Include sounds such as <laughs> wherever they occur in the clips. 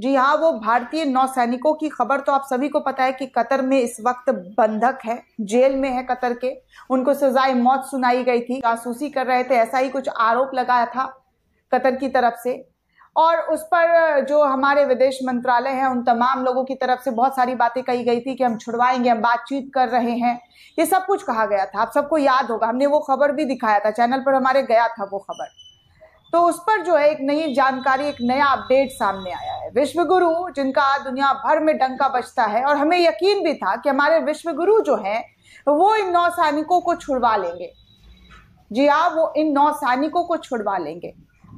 जी हाँ वो भारतीय नौसैनिकों की खबर तो आप सभी को पता है कि कतर में इस वक्त बंधक है जेल में है कतर के उनको सजाए मौत सुनाई गई थी जासूसी कर रहे थे ऐसा ही कुछ आरोप लगाया था कतर की तरफ से और उस पर जो हमारे विदेश मंत्रालय है उन तमाम लोगों की तरफ से बहुत सारी बातें कही गई थी कि हम छुड़वाएंगे हम बातचीत कर रहे हैं ये सब कुछ कहा गया था आप सबको याद होगा हमने वो खबर भी दिखाया था चैनल पर हमारे गया था वो खबर तो उस पर जो है एक नई जानकारी एक नया अपडेट सामने आया है विश्व गुरु जिनका दुनिया भर में डंका बचता है और हमें यकीन भी था कि हमारे विश्व गुरु जो है वो इन नौ सैनिकों को छुड़वा लेंगे जी हाँ वो इन नौ सैनिकों को छुड़वा लेंगे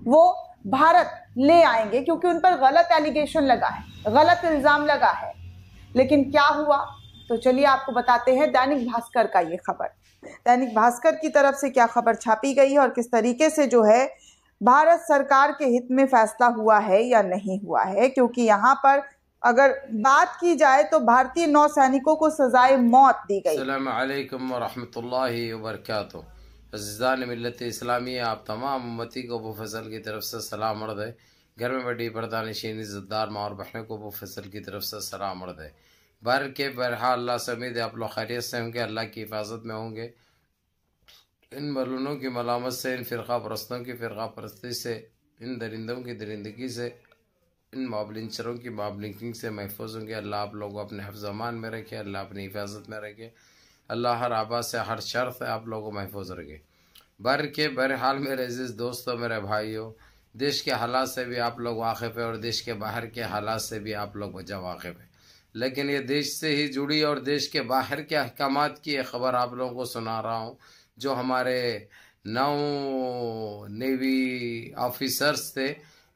वो भारत ले आएंगे क्योंकि उन पर गलत एलिगेशन लगा है गलत इल्ज़ाम लगा है लेकिन क्या हुआ तो चलिए आपको बताते हैं दैनिक भास्कर का ये खबर दैनिक भास्कर की तरफ से क्या खबर छापी गई है और किस तरीके से जो है भारत सरकार के हित में फैसला हुआ है या नहीं हुआ है क्योंकि यहाँ पर अगर बात की जाए तो भारतीय नौ सैनिकों को सजाए मौत दी गई अलैक्म वरहमतुल्लाहि अजान मिलत इस्लामी आप तमाम उम्मती को वो फसल की तरफ से सलाम अर्द है घर में बड़ी पर्दा नशीनी जद्दार माँ और बहनों को वो फसल की तरफ से सलाम अर्द है बर के बरहा अल्लाह है आप लोग खैरियत से होंगे अल्लाह की हिफाजत में होंगे इन मलूनों की मलामत से इन फ़िरका परस्तों की फ़िरका परस्ती से इन दरिंदों की दरिंदगी से इन माबलिंचरों की माबलिंकिंग से महफूज होंगे अल्लाह आप लोगों अपने हफ्जमान में रखे अल्लाह अपनी हिफाजत में रखे अल्लाह हर आबा से हर शर्त से आप लोगों को महफूज रखे बर के बहरहाल मेरे अजीज़ दोस्तों मेरे भाइयों देश के हालात से भी आप लोग वाकिफ़ है और देश के बाहर के हालात से भी आप लोग वजह वाकिफ़ है लेकिन ये देश से ही जुड़ी और देश के बाहर के अहकाम की खबर आप लोगों को सुना रहा हूँ जो हमारे नौ नेवी ऑफिसर्स थे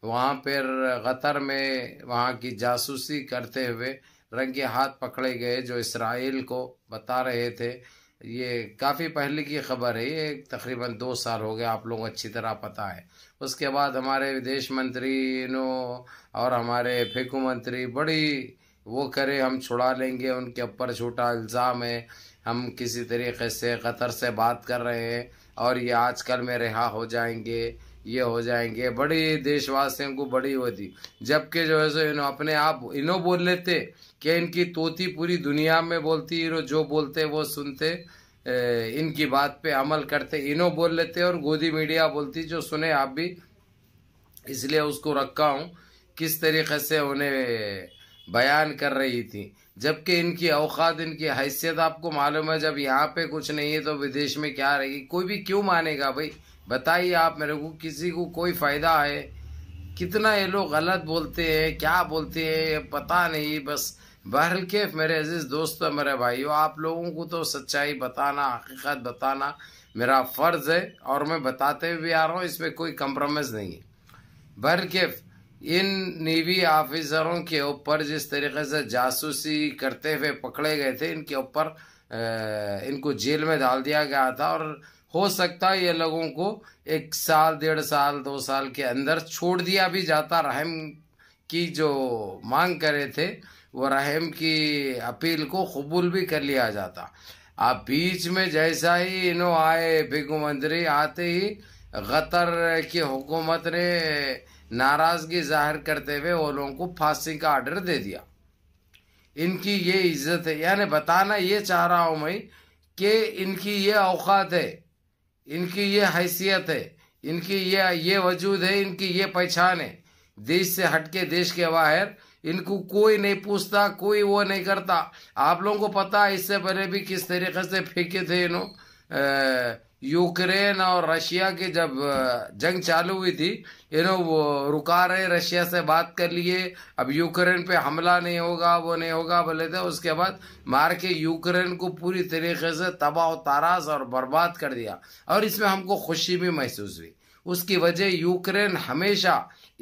वहाँ पर गतर में वहाँ की जासूसी करते हुए रंगे हाथ पकड़े गए जो इसराइल को बता रहे थे ये काफ़ी पहले की खबर है ये तकरीबन दो साल हो गए आप लोगों को अच्छी तरह पता है उसके बाद हमारे विदेश मंत्री नो और हमारे फेकू मंत्री बड़ी वो करे हम छुड़ा लेंगे उनके ऊपर छोटा इल्ज़ाम है हम किसी तरीके से क़तर से बात कर रहे हैं और ये आजकल में रिहा हो जाएंगे ये हो जाएंगे बड़ी देशवासियों को बड़ी होती जबकि जो है सो इन्हों अपने आप इन्हों बोल लेते कि इनकी तोती पूरी दुनिया में बोलती इन्हों जो बोलते वो सुनते इनकी बात पे अमल करते इन्हों बोल लेते और गोदी मीडिया बोलती जो सुने आप भी इसलिए उसको रखा हूँ किस तरीके से उन्हें बयान कर रही थी जबकि इनकी अवकात इनकी हैसियत आपको मालूम है जब यहाँ पे कुछ नहीं है तो विदेश में क्या रहेगी कोई भी क्यों मानेगा भाई बताइए आप मेरे को किसी को कोई फ़ायदा है कितना ये लोग गलत बोलते हैं क्या बोलते हैं पता नहीं बस बहरल केफ मेरे अजीज़ दोस्त मेरे भाइयों आप लोगों को तो सच्चाई बताना हकीकत बताना मेरा फ़र्ज़ है और मैं बताते हुए भी आ रहा हूँ इसमें कोई कंप्रोमाइज़ नहीं है बहरल केफ़ इन नेवी ऑफिसरों के ऊपर जिस तरीके से जासूसी करते हुए पकड़े गए थे इनके ऊपर इनको जेल में डाल दिया गया था और हो सकता है ये लोगों को एक साल डेढ़ साल दो साल के अंदर छोड़ दिया भी जाता रहम की जो मांग करे थे वो रहम की अपील को कबूल भी कर लिया जाता आप बीच में जैसा ही इन्हों आए भिगु मंत्री आते ही गतर की हुकूमत ने नाराज़गी जाहिर करते हुए ओलों को फांसी का आर्डर दे दिया इनकी ये इज्जत है यानी बताना ये चाह रहा हूं मैं कि इनकी ये औकात है इनकी ये हैसियत है इनकी ये ये वजूद है इनकी ये पहचान है देश से हटके देश के बाहर इनको कोई नहीं पूछता कोई वो नहीं करता आप लोगों को पता इससे पहले भी किस तरीके से फेंके थे इन्हों यूक्रेन और रशिया की जब जंग चालू हुई थी यू नो वो रुका रहे रशिया से बात कर लिए अब यूक्रेन पे हमला नहीं होगा वो नहीं होगा बोले थे उसके बाद मार के यूक्रेन को पूरी तरीके से तबाह ताराज और बर्बाद कर दिया और इसमें हमको खुशी भी महसूस हुई उसकी वजह यूक्रेन हमेशा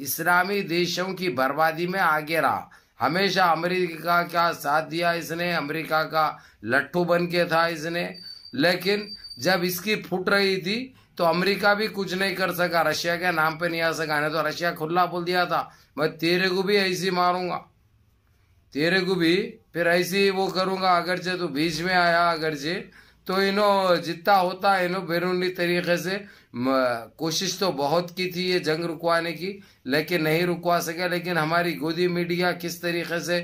इस्लामी देशों की बर्बादी में आगे रहा हमेशा अमेरिका का साथ दिया इसने अमेरिका का लट्ठू बन के था इसने लेकिन जब इसकी फूट रही थी तो अमेरिका भी कुछ नहीं कर सका रशिया के नाम पे नहीं आ सका नहीं तो रशिया खुला बोल दिया था मैं तेरे को भी ऐसी मारूंगा तेरे को भी फिर ऐसी वो करूंगा अगर से तू बीच में आया अगर से तो इनो जितना होता है इनो बैरूनी तरीके से कोशिश तो बहुत की थी ये जंग रुकवाने की लेकिन नहीं रुकवा सके लेकिन हमारी गोदी मीडिया किस तरीके से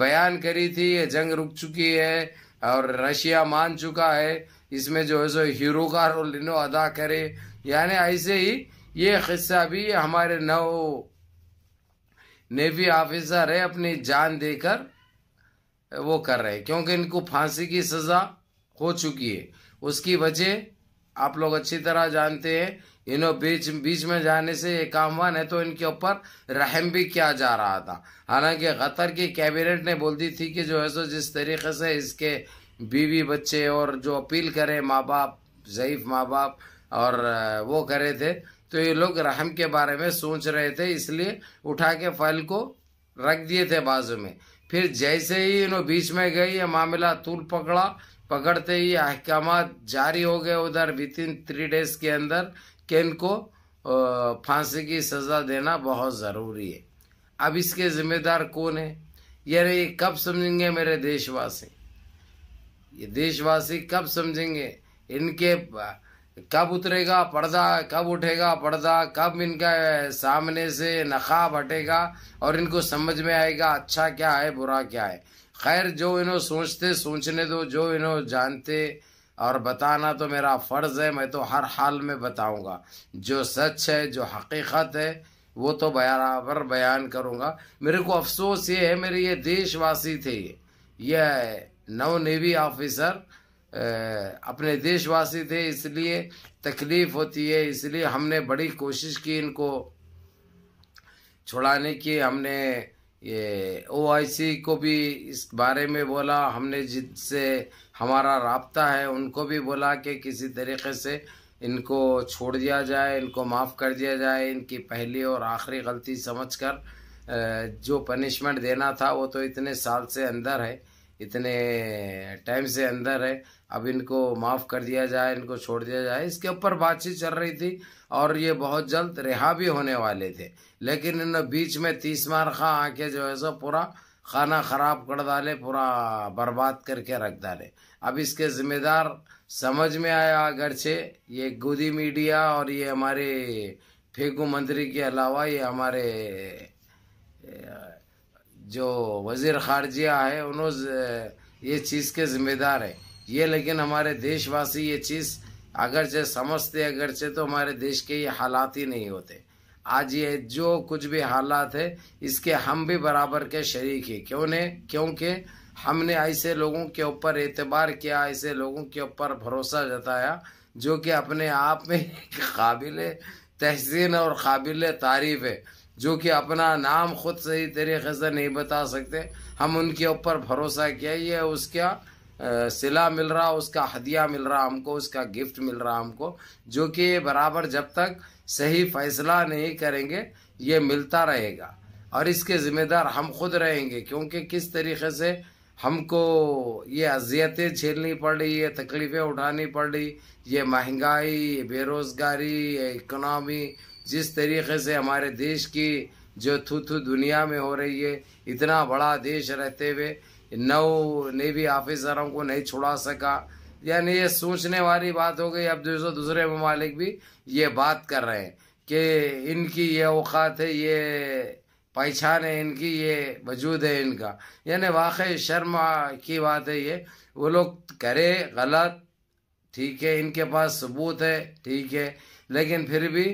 बयान करी थी ये जंग रुक चुकी है और रशिया मान चुका है इसमें जो है सो हीरो का रोल इन अदा करे यानी ऐसे ही ये किस्सा भी हमारे नौ नेवी ऑफिसर है अपनी जान देकर वो कर रहे क्योंकि इनको फांसी की सज़ा हो चुकी है उसकी वजह आप लोग अच्छी तरह जानते हैं इन्हों बीच बीच में जाने से ये काम हुआ नहीं तो इनके ऊपर रहम भी किया जा रहा था हालांकि कतर की कैबिनेट ने बोल दी थी कि जो है सो जिस तरीके से इसके बीवी बच्चे और जो अपील करे माँ बाप ज़यीफ माँ बाप और वो करे थे तो ये लोग रहम के बारे में सोच रहे थे इसलिए उठा के फाइल को रख दिए थे बाजू में फिर जैसे ही इन्हों बीच में गई ये मामला तूल पकड़ा पकड़ते ही अहकाम जारी हो गए उधर विद इन थ्री डेज के अंदर केन को फांसी की सज़ा देना बहुत ज़रूरी है अब इसके जिम्मेदार कौन है यार ये कब समझेंगे मेरे देशवासी ये देशवासी कब समझेंगे इनके कब उतरेगा पर्दा कब उठेगा पर्दा कब इनका सामने से नकाब हटेगा और इनको समझ में आएगा अच्छा क्या है बुरा क्या है खैर जो इन्हों सोचते सोचने दो जो इन्हों जानते और बताना तो मेरा फ़र्ज़ है मैं तो हर हाल में बताऊंगा जो सच है जो हकीकत है वो तो बराबर बयान करूंगा मेरे को अफसोस ये है मेरे ये देशवासी थे ये नौ नेवी ऑफिसर अपने देशवासी थे इसलिए तकलीफ़ होती है इसलिए हमने बड़ी कोशिश की इनको छुड़ाने की हमने ये ओआईसी को भी इस बारे में बोला हमने जिनसे हमारा रबता है उनको भी बोला कि किसी तरीके से इनको छोड़ दिया जाए इनको माफ़ कर दिया जाए इनकी पहली और आखिरी गलती समझकर जो पनिशमेंट देना था वो तो इतने साल से अंदर है इतने टाइम से अंदर है अब इनको माफ़ कर दिया जाए इनको छोड़ दिया जाए इसके ऊपर बातचीत चल रही थी और ये बहुत जल्द रिहा भी होने वाले थे लेकिन इन बीच में तीस मार खा आके जो है सो पूरा खाना ख़राब कर डाले पूरा बर्बाद करके रख डाले अब इसके ज़िम्मेदार समझ में आया अगरचे ये गोदी मीडिया और ये हमारे फेगू मंत्री के अलावा ये हमारे जो वजीर खारजिया है उन्होंने ये चीज़ के जिम्मेदार है ये लेकिन हमारे देशवासी ये चीज़ अगरचे समझते अगरचे तो हमारे देश के ये हालात ही नहीं होते आज ये जो कुछ भी हालात है इसके हम भी बराबर के शरीक ही क्यों ने क्योंकि हमने ऐसे लोगों के ऊपर एतबार किया ऐसे लोगों के ऊपर भरोसा जताया जो कि अपने आप में <laughs> काबिल तहसीन और काबिल तारीफ है जो कि अपना नाम खुद सही तरीके से नहीं बता सकते हम उनके ऊपर भरोसा किया ये उसका सिला मिल रहा उसका हदिया मिल रहा हमको उसका गिफ्ट मिल रहा हमको जो कि बराबर जब तक सही फैसला नहीं करेंगे ये मिलता रहेगा और इसके ज़िम्मेदार हम खुद रहेंगे क्योंकि किस तरीके से हमको ये अजियतें झेलनी पड़ रही ये तकलीफ़ें उठानी पड़ रही ये महंगाई ये बेरोज़गारी ये इकनॉमी जिस तरीके से हमारे देश की जो थू दुनिया में हो रही है इतना बड़ा देश रहते हुए नौ नेवी ऑफिसरों को नहीं छुड़ा सका यानी ये सोचने वाली बात हो गई अब दूसरे दूसरे ममालिक भी ये बात कर रहे हैं कि इनकी ये औकात है ये पहचान है इनकी ये वजूद है इनका यानी वाकई शर्मा की बात है ये वो लोग करे गलत ठीक है इनके पास सबूत है ठीक है लेकिन फिर भी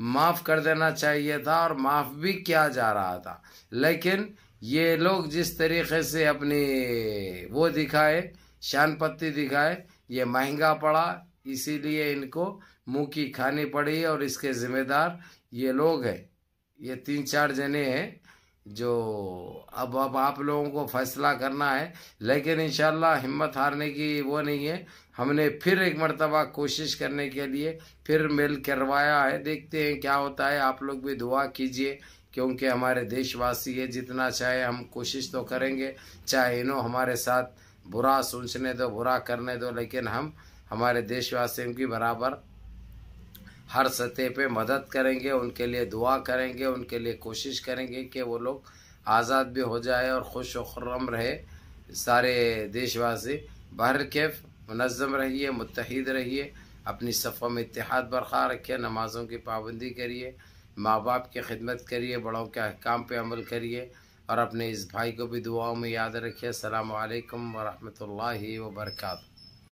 माफ़ कर देना चाहिए था और माफ़ भी किया जा रहा था लेकिन ये लोग जिस तरीके से अपनी वो दिखाए शान पत्ती दिखाए ये महंगा पड़ा इसीलिए इनको मुंह की खानी पड़ी और इसके जिम्मेदार ये लोग हैं ये तीन चार जने हैं जो अब अब आप लोगों को फैसला करना है लेकिन इन हिम्मत हारने की वो नहीं है हमने फिर एक मरतबा कोशिश करने के लिए फिर मेल करवाया है देखते हैं क्या होता है आप लोग भी दुआ कीजिए क्योंकि हमारे देशवासी है जितना चाहे हम कोशिश तो करेंगे चाहे इन्हों हमारे साथ बुरा सोचने दो बुरा करने दो लेकिन हम हमारे देशवासियों की बराबर हर सतह पे मदद करेंगे उनके लिए दुआ करेंगे उनके लिए कोशिश करेंगे कि वो लोग आज़ाद भी हो जाए और खुश वम रहे सारे देशवासी बहर कैफ मनज़म रहिए मुतहद रहिए अपनी सफ़ों में इतिहाद बरकरार रखिए नमाज़ों की पाबंदी करिए माँ बाप की खिदमत करिए बड़ों के अहकाम पर अमल करिए और अपने इस भाई को भी दुआओं में याद रखिए अल्लाम वरहमल वर्का